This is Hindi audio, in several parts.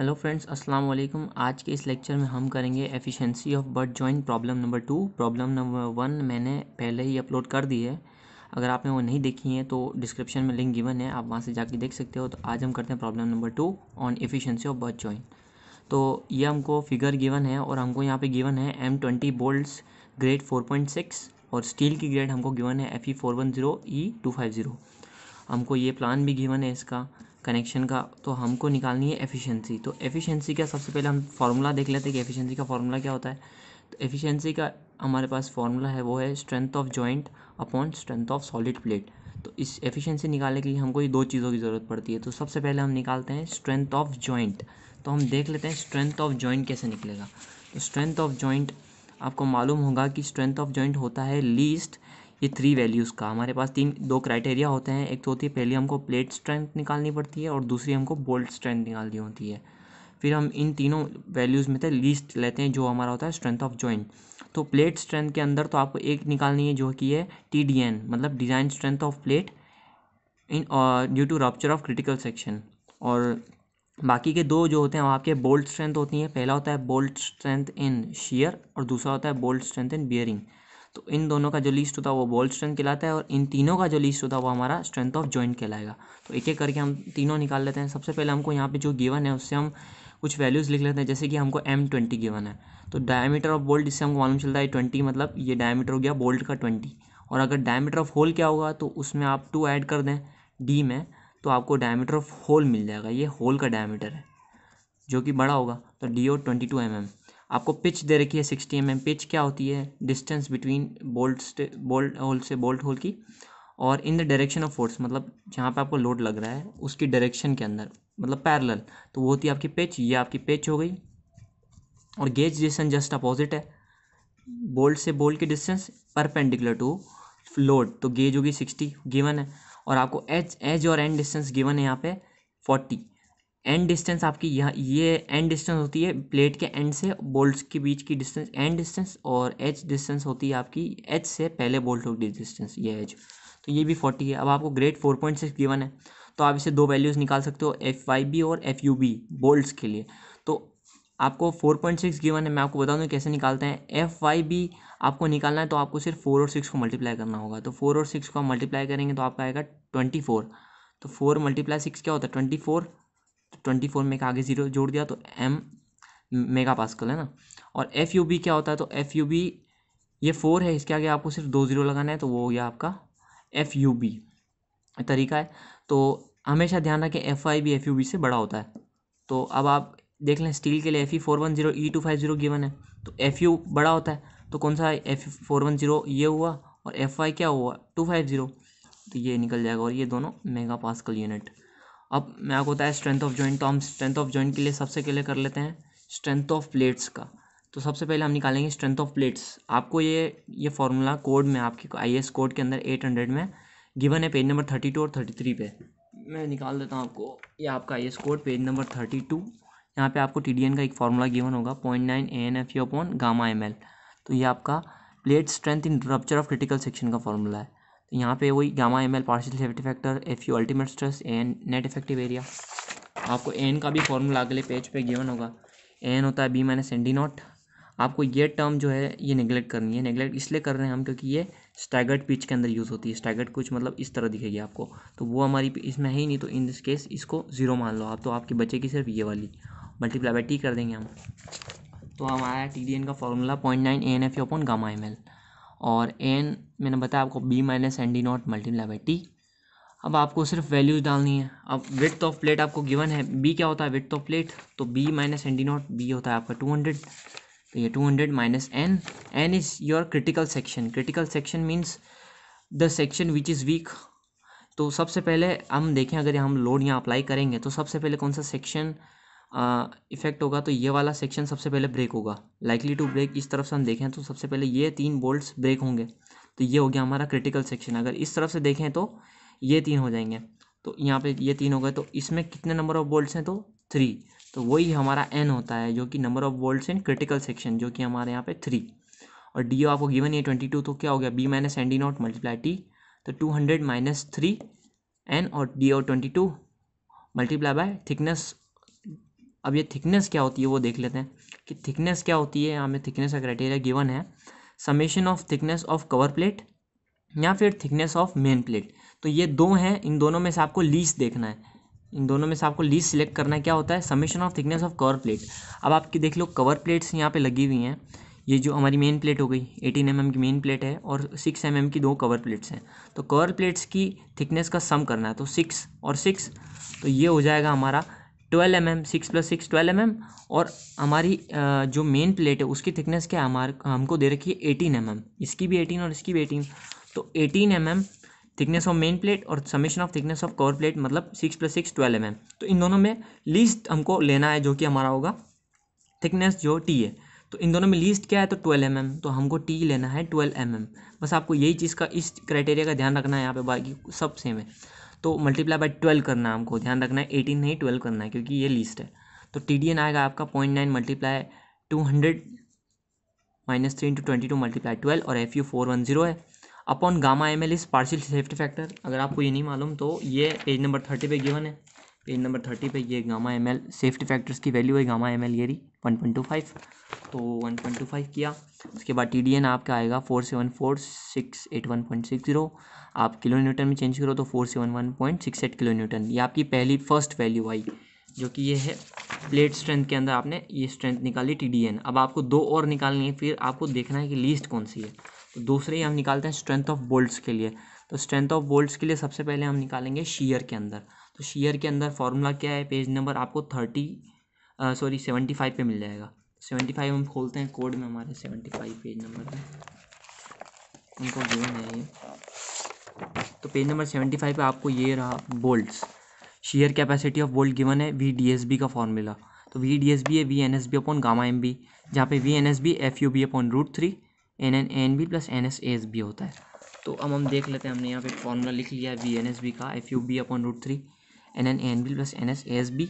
हेलो फ्रेंड्स अस्सलाम वालेकुम आज के इस लेक्चर में हम करेंगे efficiency of butt joint problem number two problem number one मैंने पहले ही अपलोड कर दी है अगर आपने वो नहीं देखी है तो डिस्क्रिप्शन में लिंक गिवन है आप वहाँ से जाके देख सकते हो तो आज हम करते हैं problem number two on efficiency of butt joint तो ये हमको फिगर गिवन है और हमको यहाँ पर गिवन है M twenty bolts grade four point six और स्टील की ग्रेड हमको गिवन है F E four one zero E two five zero हमको ये प्लान भी गिवन है इसका कनेक्शन का तो हमको निकालनी है एफिशिएंसी तो एफिशिएंसी का सबसे पहले हम फार्मूला देख लेते हैं कि एफिशिएंसी का फार्मूला क्या होता है तो एफिशिएंसी का हमारे पास फार्मूला है वो है strength of joint upon strength of solid plate तो इस एफिशिएंसी निकालने के लिए हमको ये दो चीज़ों की ज़रूरत पड़ती है तो सबसे पहले हम निकालते हैं स्ट्रेंथ ऑफ जॉइंट तो हम देख लेते हैं स्ट्रेंथ ऑफ जॉइंट कैसे निकलेगा तो स्ट्रेंथ ऑफ जॉइंट आपको मालूम होगा कि स्ट्रेंथ ऑफ जॉइंट होता है लीस्ट ये थ्री वैल्यूज़ का हमारे पास तीन दो क्राइटेरिया होते हैं एक तो होती है पहली हमको प्लेट स्ट्रेंथ निकालनी पड़ती है और दूसरी हमको बोल्ट स्ट्रेंथ निकालनी होती है फिर हम इन तीनों वैल्यूज़ में से लीस्ट लेते हैं जो हमारा होता है स्ट्रेंथ ऑफ जॉइंट तो प्लेट स्ट्रेंथ के अंदर तो आपको एक निकालनी है जो कि है टी डी एन मतलब design strength of plate in due to rupture of critical section और बाकी के दो जो होते हैं वो आपके बोल्ट स्ट्रेंथ होती है पहला होता है बोल्ट स्ट्रेंथ इन शेयर और दूसरा होता है बोल्ट स्ट्रेंथ इन बियरिंग तो इन दोनों का जो लिस्ट होता है वो बॉल स्ट्रेंथ कहलाता है और इन तीनों का जो लिस्ट होता है वो हमारा स्ट्रेंथ ऑफ जॉइंट कहलाएगा तो एक एक करके हम तीनों निकाल लेते हैं सबसे पहले हमको यहाँ पे जो गिवन है उससे हम कुछ वैल्यूज़ लिख लेते हैं जैसे कि हमको एम ट्वेंटी गिवन है तो डायमीटर ऑफ बोल्ट इससे हमको मालूम चलता है ट्वेंटी मतलब ये डायमीटर हो गया बोल्ट का ट्वेंटी और अगर डायमीटर ऑफ होल क्या होगा तो उसमें आप टू ऐड कर दें डी में तो आपको डायमीटर ऑफ होल मिल जाएगा ये होल का डायमीटर है जो कि बड़ा होगा तो D O twenty two M M आपको पिच दे रखी है सिक्सटी एम एम पिच क्या होती है distance between bolt bolt hole से बोल्ट होल की और in the direction of force मतलब जहाँ पे आपको लोड लग रहा है उसकी डायरेक्शन के अंदर मतलब पैरेलल तो वो होती है आपकी पिच ये आपकी पिच हो गई और गेज डिस्टेंस जस्ट अपोजिट है बोल्ट से बोल्ट की डिस्टेंस परपेंडिकुलर टू लोड तो गेज होगी सिक्सटी गिवन है और आपको एच एज और एंड डिस्टेंस गिवन है यहाँ पे फोर्टी एंड डिस्टेंस आपकी यहाँ ये एंड डिस्टेंस होती है प्लेट के एंड से बोल्ट्स के बीच की डिस्टेंस एंड डिस्टेंस और एच डिस्टेंस होती है आपकी एच से पहले बोल्ट होगी डिस्टेंस ये एच तो ये भी फोर्टी है अब आपको grade four point six given है तो आप इसे दो वैल्यूज़ निकाल सकते हो एफ वाई बी और एफ यू बी बोल्ट्स के लिए तो आपको फोर पॉइंट सिक्स गिवन है मैं आपको बता दूँ कैसे निकालते हैं एफ वाई बी आपको निकालना है तो आपको सिर्फ फोर और सिक्स को मल्टीप्लाई करना होगा तो फोर और सिक्स को मल्टीप्लाई करेंगे तो आपका आएगा ट्वेंटी फोर तो फोर मल्टीप्लाई सिक्स क्या होता है ट्वेंटी फोर ट्वेंटी फोर में एक आगे ज़ीरो जोड़ दिया तो एम मेगा पास्कल है ना और एफ यू बी क्या होता है तो एफ यू बी ये फोर है इसके आगे आपको सिर्फ दो ज़ीरो लगाना है तो वो हो गया आपका एफ यू बी तरीका है तो हमेशा ध्यान रखें एफ आई भी एफ यू बी से बड़ा होता है तो अब आप देख लें स्टील के लिए F E four one zero E two five zero given है तो एफ यू बड़ा होता है तो कौन सा एफ फोर वन जीरो ये हुआ और एफ आई क्या हुआ टू फाइव जीरो तो ये निकल जाएगा और ये दोनों मेगा पास्कल यूनिट अब मैं आपको होता है स्ट्रेंथ ऑफ जॉइंट तो हम स्ट्रेंथ ऑफ जॉइंट के लिए सबसे पहले कर लेते हैं स्ट्रेंथ ऑफ प्लेट्स का तो सबसे पहले हम निकालेंगे स्ट्रेंथ ऑफ प्लेट्स आपको ये ये फॉर्मूला कोड में आपके आई एस कोड के अंदर एट हंड्रेड में गिवन है पेज नंबर थर्टी टू और थर्टी थ्री पे मैं निकाल देता हूँ आपको ये आपका I S code page number thirty two यहाँ पर आपको टी डी एन का एक फॉर्मूला गिवन होगा point nine A N F U upon gamma M L तो ये आपका plate strength in rupture of critical section का फॉर्मूला है तो यहाँ पे वही gamma M L partial safety factor F U ultimate stress N net effective area आपको एन का भी फॉर्मूला अगले पेज पे गिवन होगा एन होता है B minus N D nought आपको ये टर्म जो है ये निगलेक्ट करनी है निगलेक्ट इसलिए कर रहे हैं हम क्योंकि ये स्टैगर्ड पिच के अंदर यूज़ होती है स्टैगर्ड कुछ मतलब इस तरह दिखेगी आपको तो वो हमारी इसमें है ही नहीं तो इन दिस केस इसको ज़ीरो मान लो आप तो आपकी बचेगी सिर्फ ये वाली मल्टीप्लाई बाई टी कर देंगे हम तो हमारा टी डी एन का formula point nine A N F upon gamma M L और एन मैंने बताया आपको B minus N D nought multiply by T अब आपको सिर्फ वैल्यूज डालनी है अब विथ ऑफ प्लेट आपको गिवन है बी क्या होता है विथ ऑफ प्लेट तो B minus N D nought B होता है आपका टू हंड्रेड तो ये two hundred minus N N is your critical section critical section means the section which is weak तो सबसे पहले हम देखें अगर हम लोड यहाँ अप्लाई करेंगे तो सबसे पहले कौन सा सेक्शन इफ़ेक्ट होगा तो ये वाला सेक्शन सबसे पहले ब्रेक होगा लाइकली टू ब्रेक इस तरफ से हम देखें तो सबसे पहले ये तीन बोल्ट्स ब्रेक होंगे तो ये हो गया हमारा क्रिटिकल सेक्शन अगर इस तरफ से देखें तो ये तीन हो जाएंगे तो यहाँ पे ये तीन हो गए तो इसमें कितने नंबर ऑफ बोल्ट्स हैं तो थ्री तो वही हमारा एन होता है जो कि number of bolts in critical section जो कि हमारे यहाँ पे थ्री और डी आपको गिवन ये ट्वेंटी टू तो क्या हो गया B minus N D nought multiply T तो two hundred minus three N और D O twenty two multiply by thickness अब ये थिकनेस क्या होती है वो देख लेते हैं कि थिकनेस क्या होती है हमें थिकनेस का क्राइटेरिया गिवन है summation of thickness of cover plate या फिर थिकनेस ऑफ मेन प्लेट तो ये दो हैं इन दोनों में से आपको लीस देखना है इन दोनों में से आपको लीस सिलेक्ट करना क्या होता है summation of thickness of cover plate अब आपकी देख लो कवर प्लेट्स यहाँ पे लगी हुई हैं ये जो हमारी मेन प्लेट हो गई 18 एम mm की मेन प्लेट है और 6 एम mm की दो कवर प्लेट्स हैं तो कवर प्लेट्स की थिकनेस का सम करना है तो सिक्स और सिक्स तो ये हो जाएगा हमारा twelve M M six plus six twelve M M और हमारी जो मेन प्लेट है उसकी थिकनेस क्या हमारे हमको दे रखी है एटीन एम एम इसकी भी एटीन और इसकी भी एटीन तो eighteen M M thickness of main plate और summation of thickness of cover plate मतलब six plus six twelve M M तो इन दोनों में लीस्ट हमको लेना है जो कि हमारा होगा थिकनेस जो टी है तो इन दोनों में लीस्ट क्या है तो ट्वेल्व एम एम तो हमको टी लेना है ट्वेल्व एम एम बस आपको यही चीज़ का इस क्राइटेरिया का ध्यान रखना है यहाँ पे बाकी सब सेम है तो मल्टीप्लाई बाई ट्वेल्व करना है हमको ध्यान रखना है एटीन नहीं ट्वेल्व करना है क्योंकि ये लिस्ट है तो टी डी एन आएगा आपका point nine multiply two hundred minus three into twenty two multiply twelve और F U four one zero है upon gamma M L is partial safety factor अगर आपको ये नहीं मालूम तो ये पेज नंबर थर्टी पे गिवन है पेज नंबर थर्टी पे ये gamma M L safety factors की वैल्यू है गामा एम एल ये रही वन पॉइंट टू फाइव तो वन पॉइंट टू फाइव किया उसके बाद टी डी एन आपका आएगा four seven four six eight one point six zero आप किलो न्यूटन में चेंज करो तो four seven one point six eight kilo newton ये आपकी पहली फर्स्ट वैल्यू आई जो कि ये है प्लेट स्ट्रेंथ के अंदर आपने ये स्ट्रेंथ निकाली टी डी एन अब आपको दो और निकालनी है फिर आपको देखना है कि लीस्ट कौन सी है तो दूसरे ही हम निकालते हैं स्ट्रेंथ ऑफ बोल्ट्स के लिए तो स्ट्रेंथ ऑफ बोल्ट्स के लिए सबसे पहले हम निकालेंगे शीयर के अंदर तो शेयर के अंदर फार्मूला क्या है पेज नंबर आपको थर्टी सॉरी सेवेंटी फाइव पर मिल जाएगा सेवेंटी फाइव हम खोलते हैं कोड में हमारे सेवेंटी फाइव पेज नंबर में उनको गिवन है ये तो पेज नंबर सेवेंटी फाइव पे आपको ये रहा bolt shear capacity of bolt given है वी डी एस बी का फार्मूला तो वी डी एस बी है V N S B upon gamma M B जहाँ पे V N S B F U B upon root three N N N B plus N S A S B होता है तो अब हम देख लेते हैं हमने यहाँ पे फॉर्मूला लिख लिया है वी एन एस बी का F U B upon root three N N N B plus N S A S B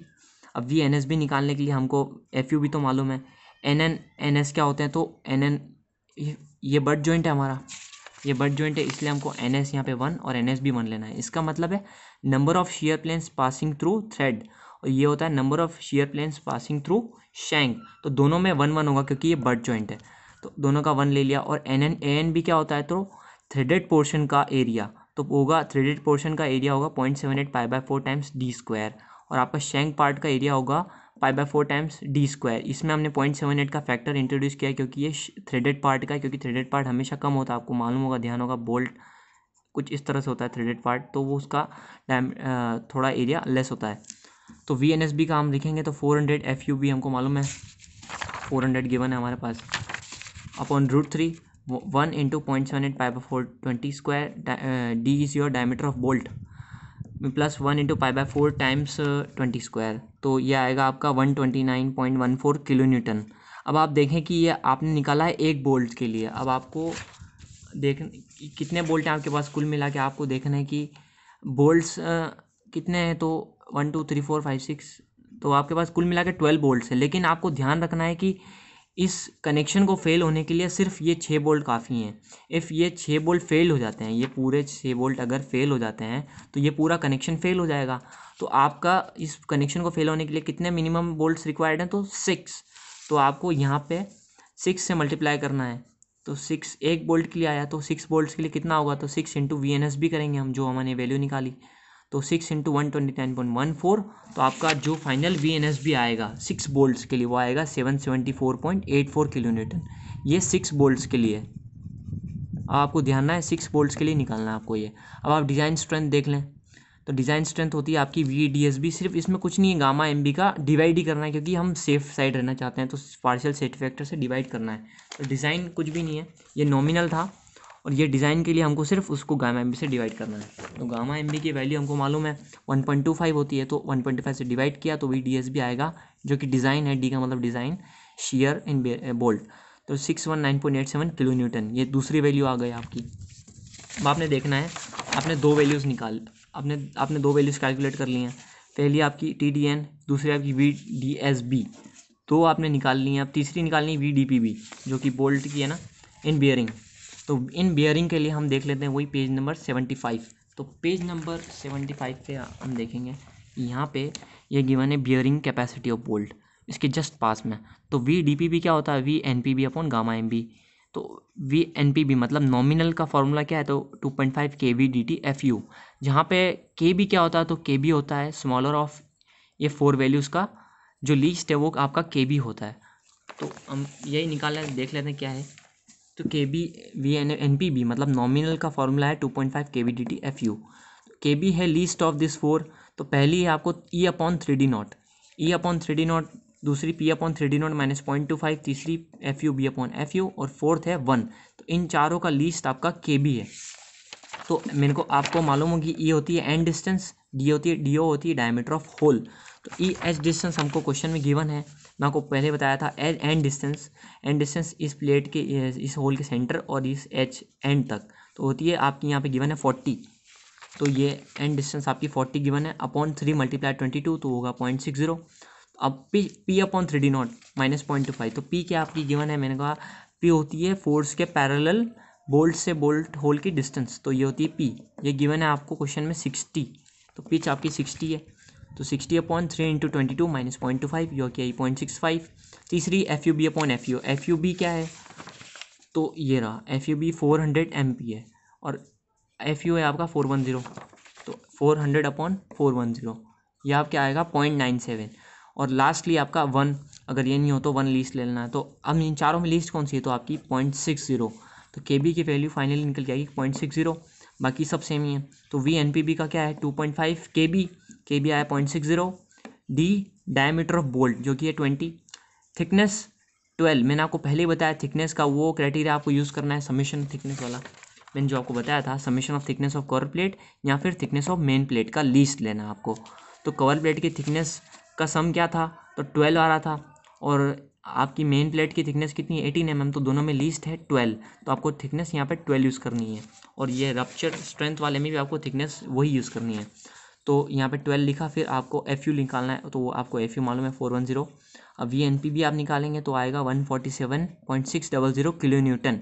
अब वी एन एस बी निकालने के लिए हमको एफ यू भी तो मालूम है एन एन एन एस क्या होते हैं तो एन एन ये बर्ड जॉइंट है हमारा ये बर्ड जॉइंट है इसलिए हमको एन एस यहाँ पे वन और एन एस बी वन लेना है इसका मतलब है number of shear planes passing through thread और ये होता है number of shear planes passing through shank तो दोनों में वन वन होगा क्योंकि ये बर्ड जॉइंट है तो दोनों का वन ले लिया और N N A N B क्या होता है तो थ्रेडेड पोर्शन का एरिया तो होगा थ्रेडेड पोर्शन का एरिया होगा point seven eight pi by four times D square और आपका शेंक पार्ट का एरिया होगा pi by four times D square इसमें हमने पॉइंट सेवन एट का फैक्टर इंट्रोड्यूस किया क्योंकि ये थ्रेडेड पार्ट का क्योंकि थ्रेडेड पार्ट हमेशा कम होता है आपको मालूम होगा ध्यान होगा बोल्ट कुछ इस तरह से होता है थ्रेडेड पार्ट तो वो उसका डैम थोड़ा एरिया लेस होता है तो वी एन एस बी का हम लिखेंगे तो four hundred F U B हमको मालूम है फोर हंड्रेड गिवन है हमारे पास upon root three one into point seven eight pi by four twenty square D is your diameter of bolt plus one into pi by four times twenty square तो ये आएगा आपका one twenty nine point one four kilo newton अब आप देखें कि ये आपने निकाला है एक बोल्ट के लिए अब आपको देख कितने बोल्ट हैं आपके पास कुल मिला के आपको देखना है कि बोल्ट्स uh, कितने हैं तो one two three four five six तो आपके पास कुल मिला के ट्वेल्व बोल्ट्स हैं लेकिन आपको ध्यान रखना है कि इस कनेक्शन को फेल होने के लिए सिर्फ ये छः बोल्ट काफ़ी हैं इफ़ ये छः बोल्ट फेल हो जाते हैं ये पूरे छः बोल्ट अगर फेल हो जाते हैं तो ये पूरा कनेक्शन फेल हो जाएगा तो आपका इस कनेक्शन को फेल होने के लिए कितने मिनिमम बोल्ट्स रिक्वायर्ड हैं तो सिक्स तो आपको यहाँ पे सिक्स से मल्टीप्लाई करना है तो सिक्स एक बोल्ट के लिए आया तो सिक्स बोल्ट के लिए कितना होगा तो six into V N S भी करेंगे हम जो हमने वैल्यू निकाली तो six into one twenty nine point one four तो आपका जो final V N S B आएगा सिक्स बोल्ट्स के लिए वो आएगा seven seventy four point eight four kilo newton ये सिक्स बोल्ट्स के लिए अब आपको ध्यान है सिक्स बोल्ट्स के लिए निकालना है आपको ये अब आप डिज़ाइन स्ट्रेंथ देख लें तो डिज़ाइन स्ट्रेंथ होती है आपकी वी डी एस बी सिर्फ इसमें कुछ नहीं है गामा एम बी का डिवाइड ही करना है क्योंकि हम सेफ साइड रहना चाहते हैं तो पार्शियल सेट फैक्टर से डिवाइड करना है तो डिज़ाइन कुछ भी नहीं है ये नॉमिनल था और ये डिज़ाइन के लिए हमको सिर्फ उसको गामा एम से डिवाइड करना है तो गामा एम की वैल्यू हमको मालूम है वन पॉइंट टू फाइव होती है तो वन पॉइंट फाइव से डिवाइड किया तो वही डी एस बी आएगा जो कि डिज़ाइन है डी का मतलब डिज़ाइन शीयर इन बोल्ट तो six one nine point eight seven kilo newton ये दूसरी वैल्यू आ गई आपकी अब आपने देखना है आपने दो वैल्यूज़ निकाल आपने आपने दो वैल्यूज़ कैलकुलेट कर ली हैं पहली आपकी टी डी एन दूसरी आपकी वी डी एस बी दो आपने निकाल ली है अब तीसरी निकालनी वी डी पी बी जो कि बोल्ट की है ना इन बियरिंग तो इन बियरिंग के लिए हम देख लेते हैं वही पेज नंबर सेवेंटी फाइव तो पेज नंबर सेवेंटी फाइव पे हम देखेंगे यहाँ पे ये गिवन है बियरिंग कैपेसिटी ऑफ बोल्ट इसके जस्ट पास में तो वी डी पी भी क्या होता है V N P B upon gamma M B तो वी एन पी बी मतलब नॉमिनल का फॉर्मूला क्या है तो two point five K V D T F U जहाँ पे के बी क्या होता है तो के बी होता है स्मॉलर ऑफ ये फोर वैल्यूज़ का जो लीस्ट है वो आपका के बी होता है तो हम यही निकालना देख लेते हैं क्या है तो K B V N N P B मतलब नॉमिनल का फॉर्मूला है two point five K B D T F U K B है लीस्ट ऑफ दिस फोर तो पहली है आपको E upon three D nought E upon three D nought दूसरी P upon three D nought minus point two five तीसरी F U B upon F U और फोर्थ है वन तो इन चारों का लीस्ट आपका के बी है तो मेरे को आपको मालूम होगी ई e होती है एंड डिस्टेंस डी होती है डी ओ होती है डायमीटर ऑफ होल तो ई एच डिस्टेंस हमको क्वेश्चन में गिवन है मैं आपको पहले बताया था H end distance end distance इस प्लेट के इस होल के सेंटर और इस एच एंड तक तो होती है आपकी यहाँ पे गिवन है फोर्टी तो ये एंड डिस्टेंस आपकी फोर्टी गिवन है upon three multiply twenty two तो होगा पॉइंट सिक्स जीरो अब P P upon three D nought minus point two five तो पी क्या आपकी गिवन है मैंने कहा पी होती है फोर्स के पैरेलल बोल्ट से बोल्ट होल की डिस्टेंस तो ये होती है पी ये गिवन है आपको क्वेश्चन में सिक्सटी तो पिच आपकी सिक्सटी है तो sixty upon three into twenty two minus point two five के क्या पॉइंट सिक्स फाइव तीसरी F U B upon F U F U B क्या है तो ये रहा F U B four hundred M P है और एफ यू है आपका फोर वन ज़ीरो तो four hundred upon four one zero आप आपके आएगा पॉइंट नाइन सेवन और लास्टली आपका वन अगर ये नहीं हो तो वन लीस्ट ले लेना है तो अब इन चारों में लीस्ट कौन सी है तो आपकी पॉइंट सिक्स ज़ीरो तो के बी की वैल्यू फाइनली निकल के आएगी पॉइंट सिक्स ज़ीरो बाकी सब सेम ही है तो वी एन पी बी का क्या है two point five K B K B आया point six zero D diameter of bolt जो कि है ट्वेंटी थिकनेस ट्वेल्व मैंने आपको पहले ही बताया थिकनेस का वो क्राइटेरिया आपको यूज़ करना है समीशन थिकनेस वाला मैंने जो आपको बताया था summation of thickness of cover plate या फिर थिकनेस ऑफ मेन प्लेट का लीस्ट लेना है आपको तो कवर प्लेट की थिकनेस का सम क्या था तो ट्वेल्व आ रहा था और आपकी मेन प्लेट की थिकनेस कितनी है एटीन एम तो दोनों में लीस्ट है ट्वेल्व तो आपको थिकनेस यहाँ पर ट्वेल्व यूज़ करनी है और ये रप्चर स्ट्रेंथ वाले में भी आपको थिकनेस वही यूज़ करनी है तो यहाँ पे ट्वेल्व लिखा फिर आपको एफ यू निकालना है तो वो आपको एफ यू मालूम है फोर वन ज़ीरो अब वी एन पी भी आप निकालेंगे तो आएगा one forty seven point six double zero kilo newton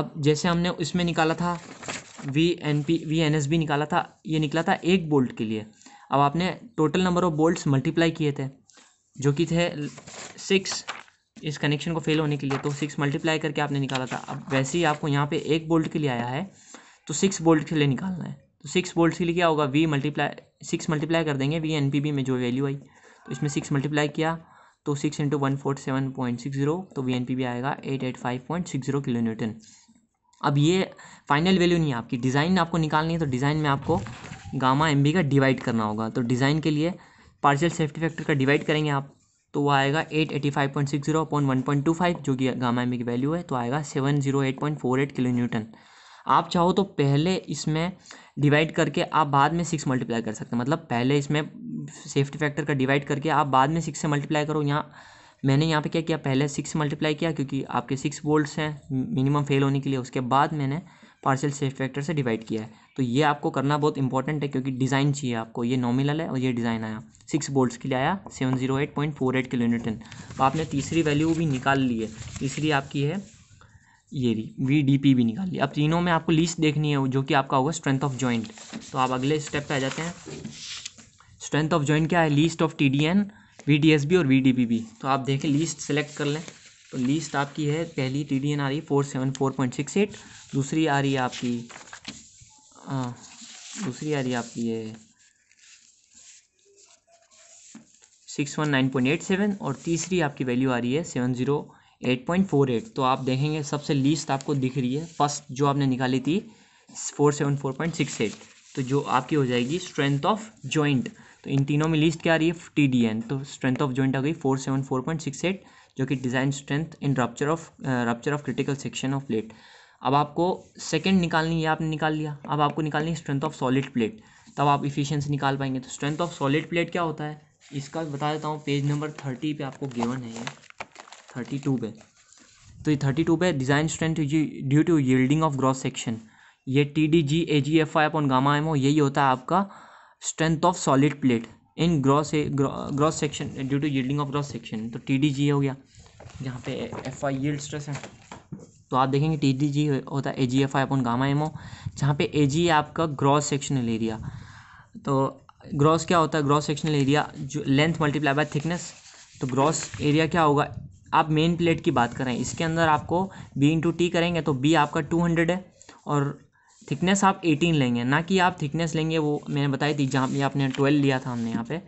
अब जैसे हमने इसमें निकाला था V N P V N S B निकाला था ये निकला था एक बोल्ट के लिए अब आपने total number of bolts multiply किए थे जो कि थे सिक्स इस कनेक्शन को फेल होने के लिए तो सिक्स मल्टीप्लाई करके आपने निकाला था अब वैसे ही आपको यहाँ पे एक बोल्ट के लिए आया है तो सिक्स बोल्ट के लिए निकालना है तो सिक्स वोल्ट के लिए क्या होगा वी मल्टीप्लाई सिक्स मल्टीप्लाई कर देंगे वी एन पी बी में जो वैल्यू आई तो इसमें सिक्स मल्टीप्लाई किया तो six into one forty seven point six zero तो वी एन पी बी आएगा eight eight five point six zero kilo newton अब ये फाइनल वैल्यू नहीं है आपकी डिज़ाइन आपको निकालनी है तो डिज़ाइन में आपको गामा एम बी का डिवाइड करना होगा तो डिज़ाइन के लिए पार्शियल सेफ्टी फैक्टर का डिवाइड करेंगे आप तो वो आएगा eight eighty five point six zero upon one point two five जो कि गामा एम बी की वैल्यू है तो आएगा seven zero eight point four eight kilo newton आप चाहो तो पहले इसमें डिवाइड करके आप बाद में सिक्स मल्टीप्लाई कर सकते हैं मतलब पहले इसमें सेफ्टी फैक्टर का डिवाइड करके आप बाद में सिक्स से मल्टीप्लाई करो यहाँ मैंने यहाँ पे क्या किया पहले सिक्स मल्टीप्लाई किया क्योंकि आपके सिक्स वोल्ट्स हैं मिनिमम फेल होने के लिए उसके बाद मैंने पार्सल सेफ फैक्टर से डिवाइड किया है तो ये आपको करना बहुत इंपॉर्टेंट है क्योंकि डिज़ाइन चाहिए आपको ये नॉमिनल है और ये डिज़ाइन आया सिक्स बोल्ट्स के लिए आया seven zero eight point four eight kilometre तो आपने तीसरी वैल्यू भी निकाल ली है तीसरी आपकी है ये वी डी पी भी निकाल लिया अब तीनों में आपको लिस्ट देखनी है जो कि आपका होगा स्ट्रेंथ ऑफ जॉइंट तो आप अगले स्टेप पे आ जाते हैं स्ट्रेंथ ऑफ जॉइंट क्या है least of T D N V D S B और वी डी पी बी तो आप देखें लिस्ट सेलेक्ट कर लें तो लिस्ट आपकी है पहली टी डी एन आ रही है four seven four point six eight दूसरी आ रही है आपकी आ, दूसरी आ रही है आपकी है six one nine point eight seven और तीसरी आपकी वैल्यू आ रही है सेवन ज़ीरो 8.48 तो आप देखेंगे सबसे लीस्ट आपको दिख रही है फर्स्ट जो आपने निकाली थी 474.68 तो जो आपकी हो जाएगी स्ट्रेंथ ऑफ जॉइंट तो इन तीनों में लीस्ट क्या आ रही है टी डी एन तो स्ट्रेंथ ऑफ जॉइंट आ गई 474.68 जो कि design strength in rupture of rupture of critical section of plate अब आपको सेकेंड निकालनी है आपने निकाल लिया अब आपको निकालनी है स्ट्रेंथ ऑफ सॉलिड प्लेट तब आप इफिशियंसी निकाल पाएंगे तो स्ट्रेंथ ऑफ सॉलिड प्लेट क्या होता है इसका बता देता हूँ पेज नंबर थर्टी पे आपको गेवन है ये थर्टी टू पे तो ये थर्टी टू पे design strength due to yielding of gross section ये T D G A G F I upon gamma M O यही होता है आपका strength of solid plate in gross gross section due to yielding of gross section तो टी डी जी हो गया यहाँ पे एफ आई यील्ड स्ट्रेस है तो आप देखेंगे टी डी जी होता है A G F I upon gamma M O जहाँ पे ए जी आपका ग्रॉस सेक्शनल एरिया तो ग्रॉस क्या होता है ग्रॉस सेक्शनल एरिया जो लेंथ मल्टीप्लाई बाय थिकनेस तो ग्रॉस एरिया क्या होगा आप मेन प्लेट की बात करें इसके अंदर आपको बी इंटू टी करेंगे तो बी आपका टू हंड्रेड है और थिकनेस आप एटीन लेंगे ना कि आप थिकनेस लेंगे वो मैंने बताई थी जहाँ पे आपने ट्वेल्व लिया था हमने यहाँ पे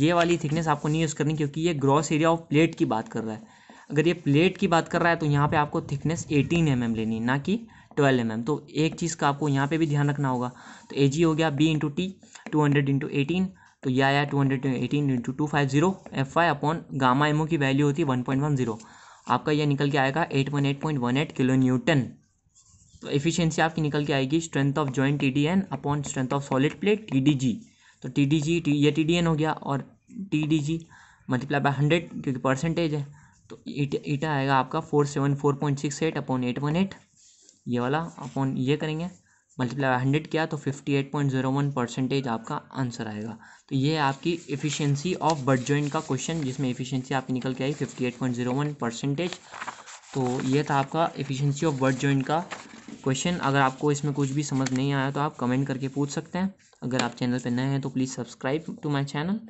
ये वाली थिकनेस आपको नहीं यूज़ करनी क्योंकि ये ग्रॉस एरिया ऑफ प्लेट की बात कर रहा है अगर ये प्लेट की बात कर रहा है तो यहाँ पर आपको थिकनेस एटीन एम mm लेनी ना कि ट्वेल्व एम mm तो एक चीज़ का आपको यहाँ पर भी ध्यान रखना होगा तो ए जी हो गया B into T two hundred into eighteen तो ये आया two hundred eighteen into two five zero F I upon gamma M O की वैल्यू होती है वन पॉइंट वन जीरो आपका यह निकल के आएगा eight one eight point one eight kilo newton तो एफिशिएंसी आपकी निकल के आएगी strength of joint T D N upon strength of solid plate T D G तो टी डी जी ये टी डी एन हो गया और T D G multiply by hundred क्योंकि परसेंटेज है तो ईटा आएगा आपका four seven four point six eight upon eight one eight ये वाला अपॉन ये करेंगे मल्टीप्लाई हंड्रेड किया तो fifty eight point zero one percentage आपका आंसर आएगा तो ये आपकी एफिशिएंसी ऑफ बर्ड जॉइंट का क्वेश्चन जिसमें एफिशिएंसी आपकी निकल के आई fifty eight point zero one percentage तो ये था आपका एफिशिएंसी ऑफ बर्ड जॉइंट का क्वेश्चन अगर आपको इसमें कुछ भी समझ नहीं आया तो आप कमेंट करके पूछ सकते हैं अगर आप चैनल पर नए हैं तो please subscribe to my channel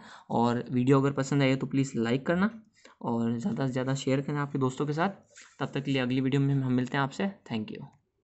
और वीडियो अगर पसंद आए तो प्लीज़ लाइक करना और ज़्यादा से ज़्यादा शेयर करना आपके दोस्तों के साथ तब तक के लिए अगली वीडियो में हम मिलते हैं आपसे थैंक यू